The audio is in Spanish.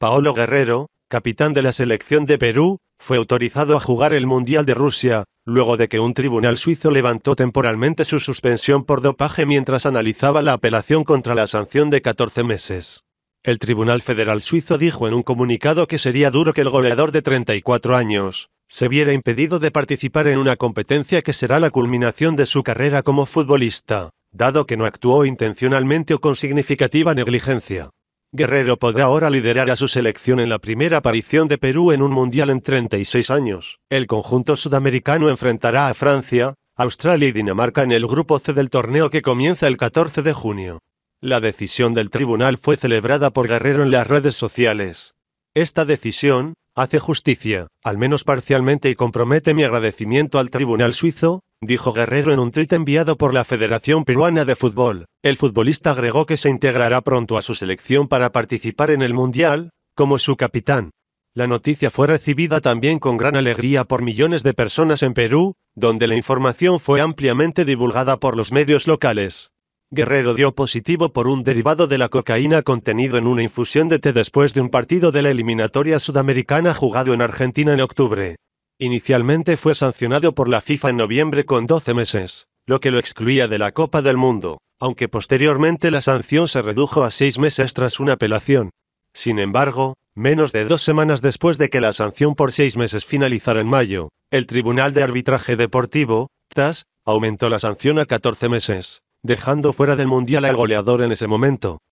Paolo Guerrero, capitán de la selección de Perú, fue autorizado a jugar el Mundial de Rusia, luego de que un tribunal suizo levantó temporalmente su suspensión por dopaje mientras analizaba la apelación contra la sanción de 14 meses. El Tribunal Federal Suizo dijo en un comunicado que sería duro que el goleador de 34 años se viera impedido de participar en una competencia que será la culminación de su carrera como futbolista, dado que no actuó intencionalmente o con significativa negligencia. Guerrero podrá ahora liderar a su selección en la primera aparición de Perú en un mundial en 36 años. El conjunto sudamericano enfrentará a Francia, Australia y Dinamarca en el grupo C del torneo que comienza el 14 de junio. La decisión del tribunal fue celebrada por Guerrero en las redes sociales. Esta decisión hace justicia, al menos parcialmente, y compromete mi agradecimiento al tribunal suizo, dijo Guerrero en un tuit enviado por la Federación Peruana de Fútbol. El futbolista agregó que se integrará pronto a su selección para participar en el Mundial, como su capitán. La noticia fue recibida también con gran alegría por millones de personas en Perú, donde la información fue ampliamente divulgada por los medios locales. Guerrero dio positivo por un derivado de la cocaína contenido en una infusión de té después de un partido de la eliminatoria sudamericana jugado en Argentina en octubre. Inicialmente fue sancionado por la FIFA en noviembre con 12 meses, lo que lo excluía de la Copa del Mundo, aunque posteriormente la sanción se redujo a 6 meses tras una apelación. Sin embargo, menos de dos semanas después de que la sanción por 6 meses finalizara en mayo, el Tribunal de Arbitraje Deportivo, TAS, aumentó la sanción a 14 meses, dejando fuera del Mundial al goleador en ese momento,